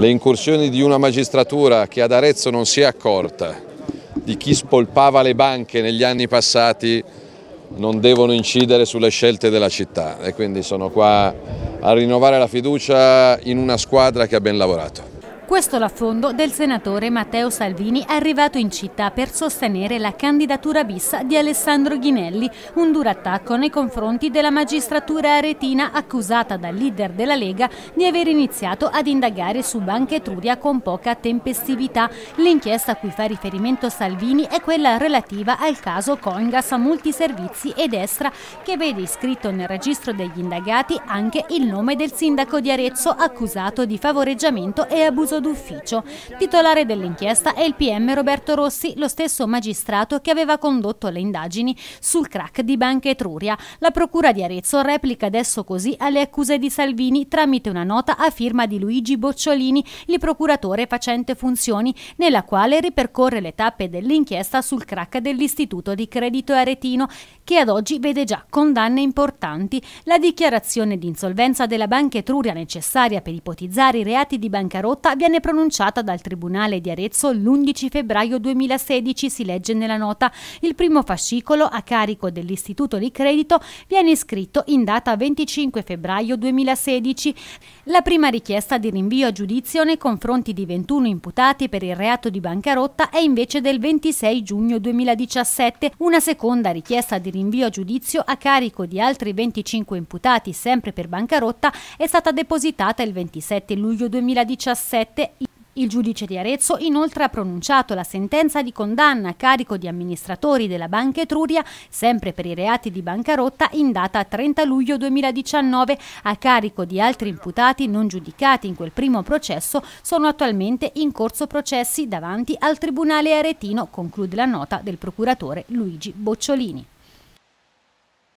le incursioni di una magistratura che ad Arezzo non si è accorta di chi spolpava le banche negli anni passati non devono incidere sulle scelte della città e quindi sono qua a rinnovare la fiducia in una squadra che ha ben lavorato. Questo l'affondo del senatore Matteo Salvini arrivato in città per sostenere la candidatura bissa di Alessandro Ghinelli, un duro attacco nei confronti della magistratura aretina accusata dal leader della Lega di aver iniziato ad indagare su Banca Etruria con poca tempestività. L'inchiesta a cui fa riferimento Salvini è quella relativa al caso Coingas Multiservizi e Destra che vede iscritto nel registro degli indagati anche il nome del sindaco di Arezzo accusato di favoreggiamento e abuso d'ufficio. Titolare dell'inchiesta è il PM Roberto Rossi, lo stesso magistrato che aveva condotto le indagini sul crack di Banca Etruria. La procura di Arezzo replica adesso così alle accuse di Salvini tramite una nota a firma di Luigi Bocciolini, il procuratore facente funzioni, nella quale ripercorre le tappe dell'inchiesta sul crack dell'Istituto di Credito Aretino, che ad oggi vede già condanne importanti. La dichiarazione di insolvenza della Banca Etruria necessaria per ipotizzare i reati di bancarotta viene venne pronunciata dal Tribunale di Arezzo l'11 febbraio 2016, si legge nella nota. Il primo fascicolo a carico dell'Istituto di Credito viene iscritto in data 25 febbraio 2016. La prima richiesta di rinvio a giudizio nei confronti di 21 imputati per il reato di bancarotta è invece del 26 giugno 2017, una seconda richiesta di rinvio a giudizio a carico di altri 25 imputati sempre per bancarotta è stata depositata il 27 luglio 2017 7 il giudice di Arezzo inoltre ha pronunciato la sentenza di condanna a carico di amministratori della Banca Etruria, sempre per i reati di bancarotta, in data 30 luglio 2019, a carico di altri imputati non giudicati in quel primo processo, sono attualmente in corso processi davanti al Tribunale Aretino, conclude la nota del procuratore Luigi Bocciolini.